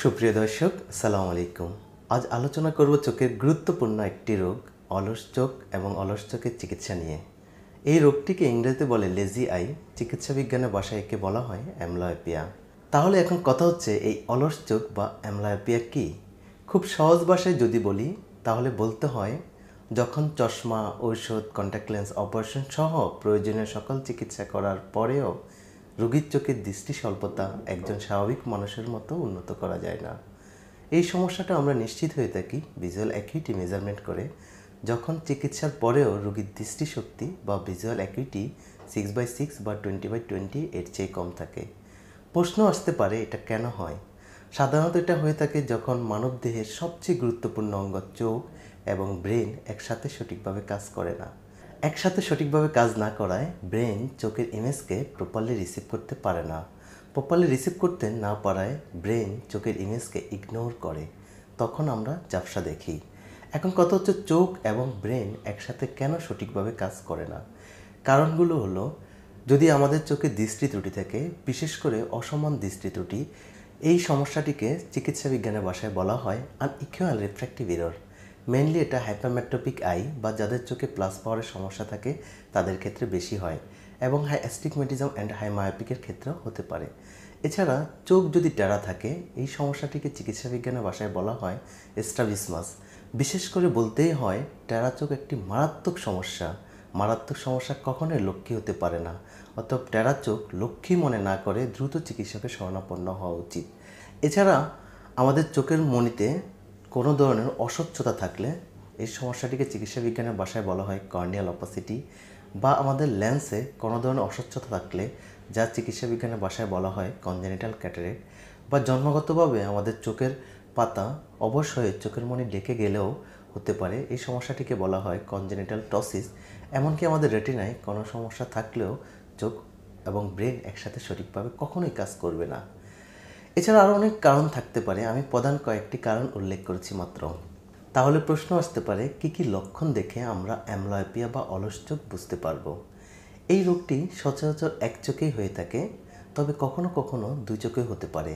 সুপ্রিয় দর্শক সালাম আলাইকুম আজ আলোচনা করব চোখের গুরুত্বপূর্ণ একটি রোগ অলস চোখ এবং অলস চোখের চিকিৎসা নিয়ে এই রোগটিকে ইংরেজিতে বলে লেজি আই চিকিৎসা বিজ্ঞানের বাসায় একে বলা হয় অ্যামলায়োপিয়া তাহলে এখন কথা হচ্ছে এই অলস চোখ বা অ্যামলায়োপিয়া কী খুব সহজ ভাষায় যদি বলি তাহলে বলতে হয় যখন চশমা ঔষধ কন্ট্যাক্ট লেন্স অপারেশন সহ প্রয়োজনীয় সকল চিকিৎসা করার পরেও রোগীর চোখের দৃষ্টি স্বল্পতা একজন স্বাভাবিক মানুষের মতো উন্নত করা যায় না এই সমস্যাটা আমরা নিশ্চিত হয়ে থাকি ভিজুয়াল অ্যাকুইটি মেজারমেন্ট করে যখন চিকিৎসার পরেও রোগীর দৃষ্টিশক্তি বা visual acuity six by six বা টোয়েন্টি বাই টোয়েন্টি এর চেয়ে কম থাকে প্রশ্ন আসতে পারে এটা কেন হয় সাধারণত এটা হয়ে থাকে যখন মানবদেহের সবচেয়ে গুরুত্বপূর্ণ অঙ্গ চোখ এবং ব্রেন একসাথে সঠিকভাবে কাজ করে না একসাথে সঠিকভাবে কাজ না করায় ব্রেন চোখের ইমেজকে প্রপারলি রিসিভ করতে পারে না প্রপারলি রিসিভ করতে না পারায় ব্রেন চোখের ইমেজকে ইগনোর করে তখন আমরা জাপসা দেখি এখন কথা হচ্ছে চোখ এবং ব্রেন একসাথে কেন সঠিকভাবে কাজ করে না কারণগুলো হলো যদি আমাদের চোখে দৃষ্টি ত্রুটি থাকে বিশেষ করে অসমান দৃষ্টি ত্রুটি এই সমস্যাটিকে চিকিৎসা বিজ্ঞানের বাসায় বলা হয় ইকুয়াল রিফ্র্যাক্টিভ ইরর মেনলি এটা হাইপারম্যাট্রোপিক আই বা যাদের চোখে প্লাস পাওয়ারের সমস্যা থাকে তাদের ক্ষেত্রে বেশি হয় এবং হাই অ্যাস্টিকমেটিজম অ্যান্ড মায়োপিকের ক্ষেত্রেও হতে পারে এছাড়া চোখ যদি টেরা থাকে এই সমস্যাটিকে চিকিৎসা বিজ্ঞানের ভাষায় বলা হয় এস্ট্রাভিসমাস বিশেষ করে বলতেই হয় টেরা চোখ একটি মারাত্মক সমস্যা মারাত্মক সমস্যা কখনোই লক্ষ্মী হতে পারে না অর্থাৎ টেরা চোখ লক্ষ্মী মনে না করে দ্রুত চিকিৎসকের শরণাপন্ন হওয়া উচিত এছাড়া আমাদের চোখের মনিতে কোনো ধরনের অস্বচ্ছতা থাকলে এই সমস্যাটিকে চিকিৎসা বিজ্ঞানের বাসায় বলা হয় কর্নিয়াল অপাসিটি বা আমাদের লেন্সে কোনো ধরনের অস্বচ্ছতা থাকলে যা চিকিৎসা বিজ্ঞানের বাসায় বলা হয় কনজেনিটাল ক্যাটারেট বা জন্মগতভাবে আমাদের চোখের পাতা অবশ্যই চোখের মনি ডেকে গেলেও হতে পারে এই সমস্যাটিকে বলা হয় কনজেনিটাল টসিস এমনকি আমাদের রেটিনায় কোনো সমস্যা থাকলেও চোখ এবং ব্রেন একসাথে সঠিকভাবে কখনোই কাজ করবে না এছাড়া আরও অনেক কারণ থাকতে পারে আমি প্রধান কয়েকটি কারণ উল্লেখ করেছি মাত্র তাহলে প্রশ্ন আসতে পারে কি কি লক্ষণ দেখে আমরা অ্যামলয়পিয়া বা অলস চোখ বুঝতে পারবো এই রোগটি সচরাচর এক চোখেই হয়ে থাকে তবে কখনো কখনো দুই চোখে হতে পারে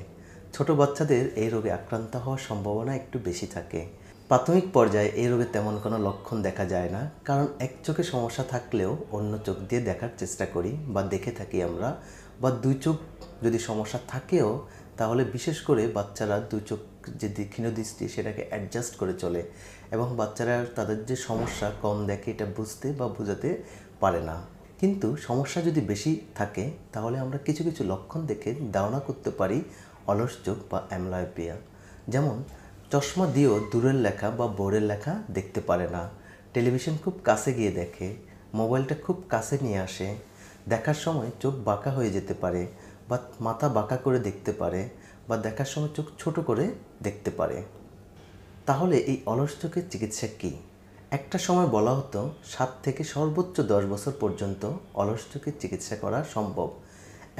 ছোট বাচ্চাদের এই রোগে আক্রান্ত হওয়ার সম্ভাবনা একটু বেশি থাকে প্রাথমিক পর্যায়ে এই রোগে তেমন কোনো লক্ষণ দেখা যায় না কারণ এক চোখে সমস্যা থাকলেও অন্য চোখ দিয়ে দেখার চেষ্টা করি বা দেখে থাকি আমরা বা দুই চোখ যদি সমস্যা থাকেও তাহলে বিশেষ করে বাচ্চারা দুই চোখ যে দীক্ষিণ দৃষ্টি সেটাকে অ্যাডজাস্ট করে চলে এবং বাচ্চারা তাদের যে সমস্যা কম দেখে এটা বুঝতে বা বোঝাতে পারে না কিন্তু সমস্যা যদি বেশি থাকে তাহলে আমরা কিছু কিছু লক্ষণ দেখে ধারণা করতে পারি অলস চোখ বা অ্যামলাইপিয়া যেমন চশমা দিয়েও দূরের লেখা বা বোর্ডের লেখা দেখতে পারে না টেলিভিশন খুব কাছে গিয়ে দেখে মোবাইলটা খুব কাছে নিয়ে আসে দেখার সময় চোখ বাঁকা হয়ে যেতে পারে বা মাথা বাঁকা করে দেখতে পারে বা দেখার সময় চোখ ছোট করে দেখতে পারে তাহলে এই অলস চোখের চিকিৎসা কী একটা সময় বলা হতো সাত থেকে সর্বোচ্চ দশ বছর পর্যন্ত অলস চোখের চিকিৎসা করা সম্ভব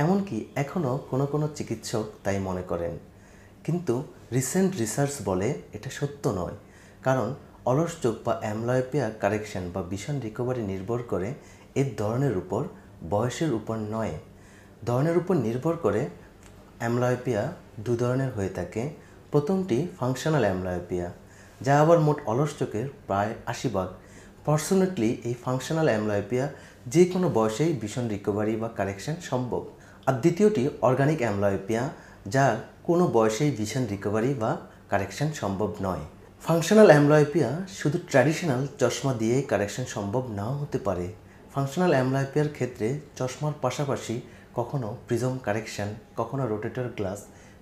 এমনকি এখনও কোনো কোনো চিকিৎসক তাই মনে করেন কিন্তু রিসেন্ট রিসার্চ বলে এটা সত্য নয় কারণ অলস চোখ বা অ্যামলয়পিয়া কারেকশন বা ভীষণ রিকভারি নির্ভর করে এর ধরনের উপর বয়সের উপর নয় ধরনের উপর নির্ভর করে অ্যামলায়োপিয়া দু ধরনের হয়ে থাকে প্রথমটি ফাংশনাল অ্যামলায়োপিয়া যা আবার মোট অলস চোখের প্রায় আশি ভাগ পার্সোনেটলি এই ফাংশনাল অ্যামলায়োপিয়া যে কোনো বয়সেই ভীষণ রিকভারি বা কারেকশন সম্ভব আর দ্বিতীয়টি অর্গানিক অ্যামলায়োপিয়া যা কোনো বয়সেই ভীষণ রিকভারি বা কারেকশন সম্ভব নয় ফাংশনাল অ্যামলায়োপিয়া শুধু ট্র্যাডিশনাল চশমা দিয়েই কারেকশন সম্ভব নাও হতে পারে ফাংশনাল অ্যামলায়োপিয়ার ক্ষেত্রে চশমার পাশাপাশি কখনও প্রিজম কারেকশান কখনও রোটেটর গ্লাস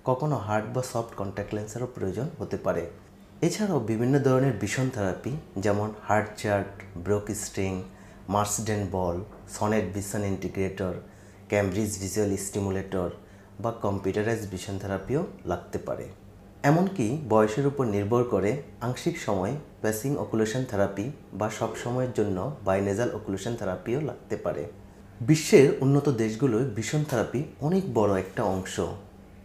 কখনও হার্ড বা সফট কন্ট্যাক্ট লেন্সেরও প্রয়োজন হতে পারে এছাড়াও বিভিন্ন ধরনের ভিশন থেরাপি যেমন Hart chart Brock string Marsden ball সনেট vision integrator Cambridge visual stimulator বা কম্পিউটারাইজ ভিশন থেরাপিও লাগতে পারে এমনকি বয়সের উপর নির্ভর করে আংশিক সময় প্যাসিং অকুলেশন থেরাপি বা সব সময়ের জন্য বাইনেজাল অকুলেশন থেরাপিও লাগতে পারে বিশ্বের উন্নত দেশগুলোয় ভীষণ থেরাপি অনেক বড় একটা অংশ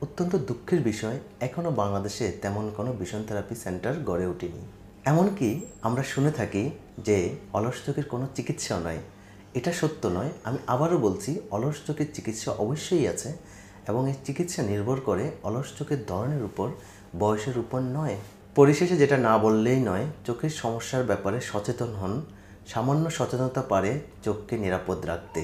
অত্যন্ত দুঃখের বিষয় এখনও বাংলাদেশে তেমন কোনো ভীষণ থেরাপি সেন্টার গড়ে ওঠেনি এমনকি আমরা শুনে থাকি যে অলস চোখের কোনো চিকিৎসা নয় এটা সত্য নয় আমি আবারও বলছি অলস চোখের চিকিৎসা অবশ্যই আছে এবং এই চিকিৎসা নির্ভর করে অলস চোখের ধরনের উপর বয়সের উপর নয় পরিশেষে যেটা না বললেই নয় চোখের সমস্যার ব্যাপারে সচেতন হন সামান্য সচেতনতা পারে চোখকে নিরাপদ রাখতে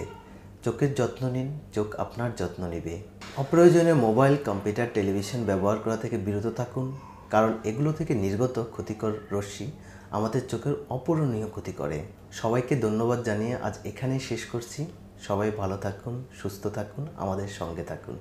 চোখের যত্ন নিন চোখ আপনার যত্ন নেবে অপ্রয়োজনে মোবাইল কম্পিউটার টেলিভিশন ব্যবহার করা থেকে বিরত থাকুন কারণ এগুলো থেকে নির্গত ক্ষতিকর রশ্মি আমাদের চোখের অপূরণীয় ক্ষতি করে সবাইকে ধন্যবাদ জানিয়ে আজ এখানেই শেষ করছি সবাই ভালো থাকুন সুস্থ থাকুন আমাদের সঙ্গে থাকুন